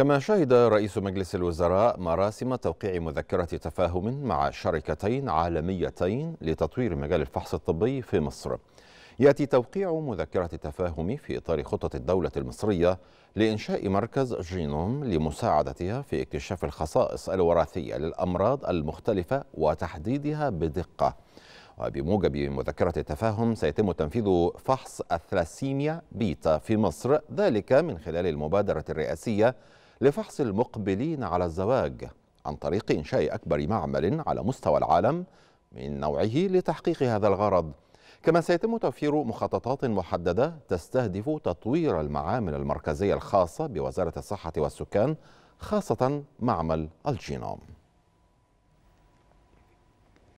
كما شهد رئيس مجلس الوزراء مراسم توقيع مذكرة تفاهم مع شركتين عالميتين لتطوير مجال الفحص الطبي في مصر يأتي توقيع مذكرة التفاهم في إطار خطة الدولة المصرية لإنشاء مركز جينوم لمساعدتها في اكتشاف الخصائص الوراثية للأمراض المختلفة وتحديدها بدقة وبموجب مذكرة التفاهم سيتم تنفيذ فحص الثلاسيميا بيتا في مصر ذلك من خلال المبادرة الرئاسية لفحص المقبلين على الزواج عن طريق إنشاء أكبر معمل على مستوى العالم من نوعه لتحقيق هذا الغرض كما سيتم توفير مخططات محددة تستهدف تطوير المعامل المركزية الخاصة بوزارة الصحة والسكان خاصة معمل الجينوم